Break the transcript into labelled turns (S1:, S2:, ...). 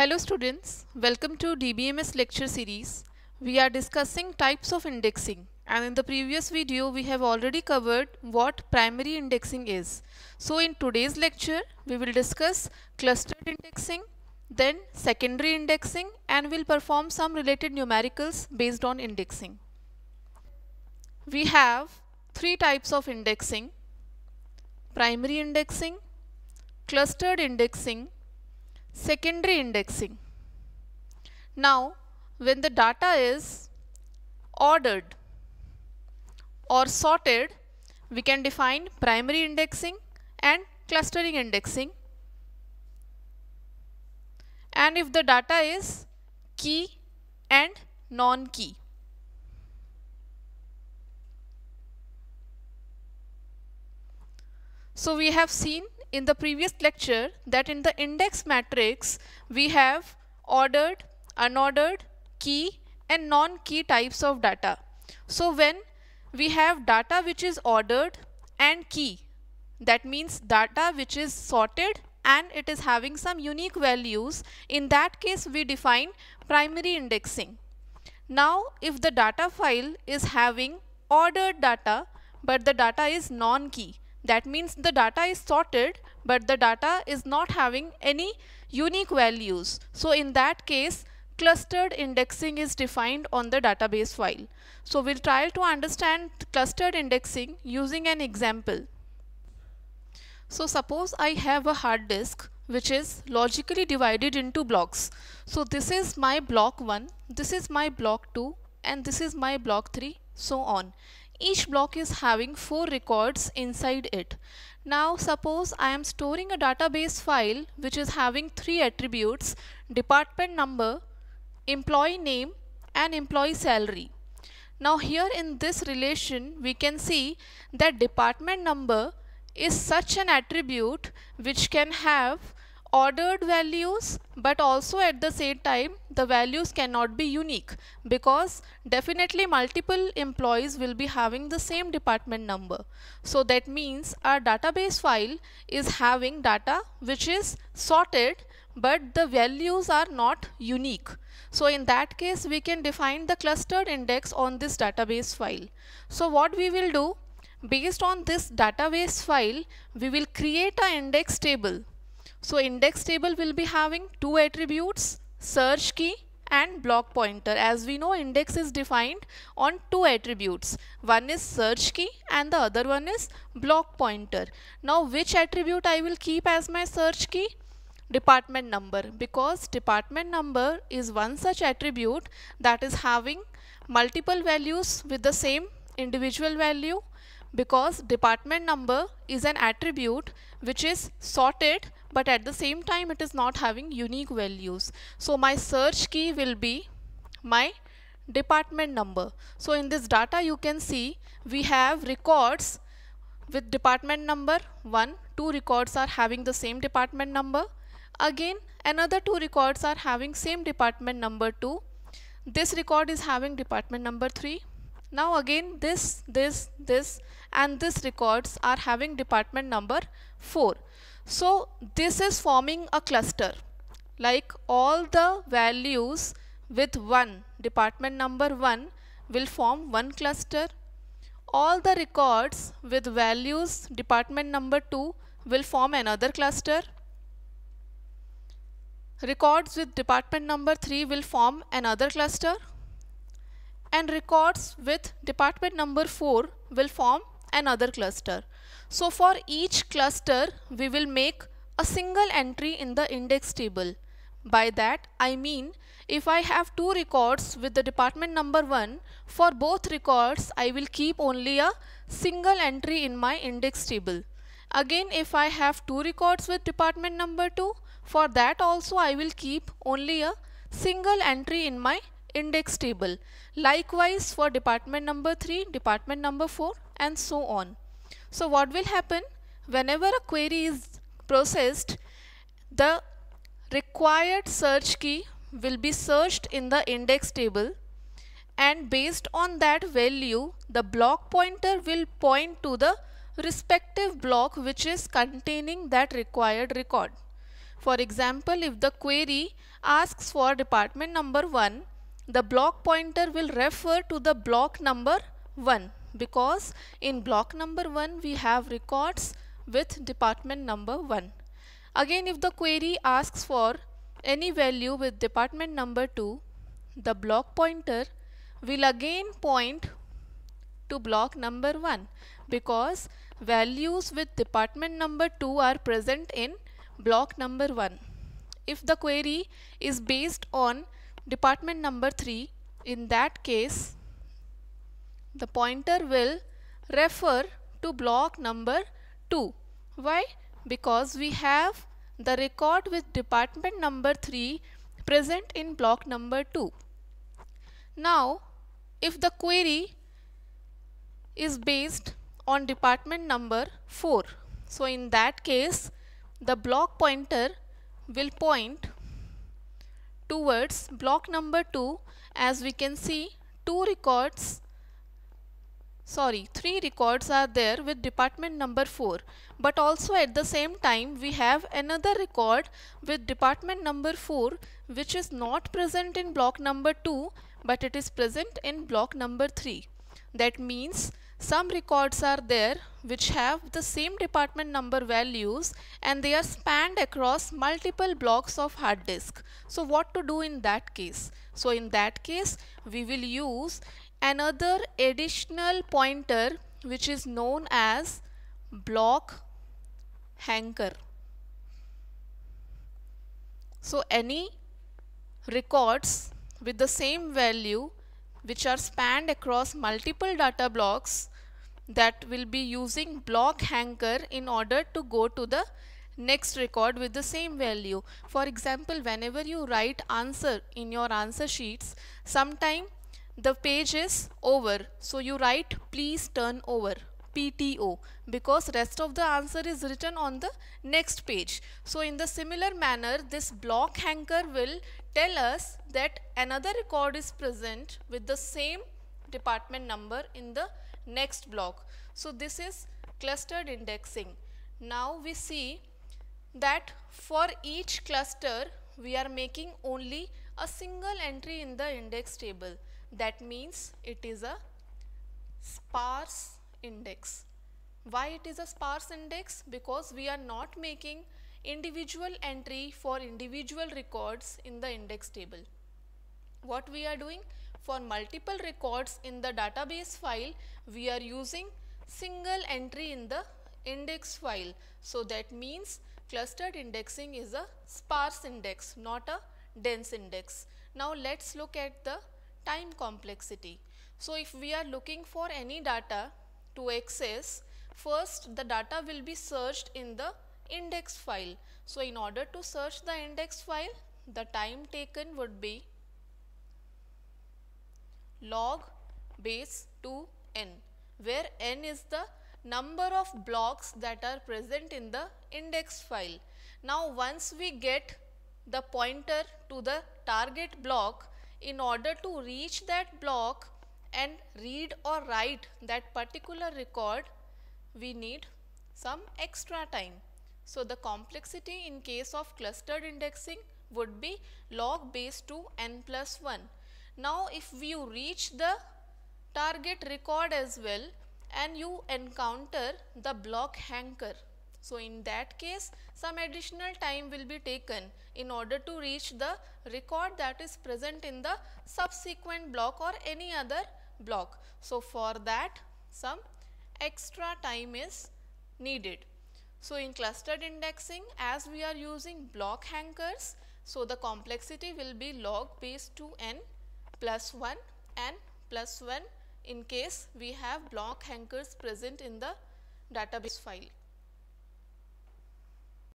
S1: Hello students, welcome to DBMS lecture series. We are discussing types of indexing and in the previous video we have already covered what primary indexing is. So in today's lecture we will discuss clustered indexing, then secondary indexing and we'll perform some related numericals based on indexing. We have three types of indexing, primary indexing, clustered indexing secondary indexing. Now when the data is ordered or sorted we can define primary indexing and clustering indexing and if the data is key and non-key. So we have seen in the previous lecture that in the index matrix we have ordered, unordered, key and non-key types of data. So when we have data which is ordered and key that means data which is sorted and it is having some unique values in that case we define primary indexing. Now if the data file is having ordered data but the data is non-key that means the data is sorted, but the data is not having any unique values. So in that case, clustered indexing is defined on the database file. So we'll try to understand clustered indexing using an example. So suppose I have a hard disk which is logically divided into blocks. So this is my block 1, this is my block 2 and this is my block 3 so on. Each block is having four records inside it. Now suppose I am storing a database file which is having three attributes, department number, employee name and employee salary. Now here in this relation we can see that department number is such an attribute which can have ordered values but also at the same time the values cannot be unique because definitely multiple employees will be having the same department number so that means our database file is having data which is sorted but the values are not unique so in that case we can define the clustered index on this database file so what we will do based on this database file we will create a index table so index table will be having two attributes, search key and block pointer. As we know index is defined on two attributes. One is search key and the other one is block pointer. Now which attribute I will keep as my search key? Department number because department number is one such attribute that is having multiple values with the same individual value because department number is an attribute which is sorted but at the same time it is not having unique values. So my search key will be my department number. So in this data you can see we have records with department number 1, 2 records are having the same department number. Again another 2 records are having same department number 2. This record is having department number 3. Now again this, this, this and this records are having department number 4. So this is forming a cluster like all the values with 1 department number 1 will form one cluster. All the records with values department number 2 will form another cluster. Records with department number 3 will form another cluster and records with department number 4 will form another cluster. So for each cluster we will make a single entry in the index table. By that I mean if I have two records with the department number 1 for both records I will keep only a single entry in my index table. Again if I have two records with department number 2 for that also I will keep only a single entry in my index table. Likewise for department number 3, department number 4 and so on. So what will happen? Whenever a query is processed, the required search key will be searched in the index table and based on that value, the block pointer will point to the respective block which is containing that required record. For example, if the query asks for department number 1, the block pointer will refer to the block number 1 because in block number 1 we have records with department number 1. Again if the query asks for any value with department number 2 the block pointer will again point to block number 1 because values with department number 2 are present in block number 1. If the query is based on department number 3 in that case the pointer will refer to block number 2. Why? Because we have the record with department number 3 present in block number 2. Now, if the query is based on department number 4, so in that case, the block pointer will point towards block number 2 as we can see two records sorry, three records are there with department number 4 but also at the same time we have another record with department number 4 which is not present in block number 2 but it is present in block number 3. That means some records are there which have the same department number values and they are spanned across multiple blocks of hard disk. So what to do in that case? So in that case we will use another additional pointer which is known as block hanker. So any records with the same value which are spanned across multiple data blocks that will be using block hanker in order to go to the next record with the same value. For example, whenever you write answer in your answer sheets, sometime the page is over so you write please turn over PTO because rest of the answer is written on the next page. So in the similar manner this block anchor will tell us that another record is present with the same department number in the next block. So this is clustered indexing. Now we see that for each cluster we are making only a single entry in the index table that means it is a sparse index why it is a sparse index because we are not making individual entry for individual records in the index table what we are doing for multiple records in the database file we are using single entry in the index file so that means clustered indexing is a sparse index not a dense index now let's look at the time complexity. So, if we are looking for any data to access, first the data will be searched in the index file. So, in order to search the index file, the time taken would be log base 2 n, where n is the number of blocks that are present in the index file. Now, once we get the pointer to the target block, in order to reach that block and read or write that particular record we need some extra time. So the complexity in case of clustered indexing would be log base 2 n plus 1. Now if you reach the target record as well and you encounter the block hanker so, in that case some additional time will be taken in order to reach the record that is present in the subsequent block or any other block. So, for that some extra time is needed. So, in clustered indexing as we are using block anchors, so the complexity will be log base 2 n plus 1 and plus 1 in case we have block anchors present in the database file.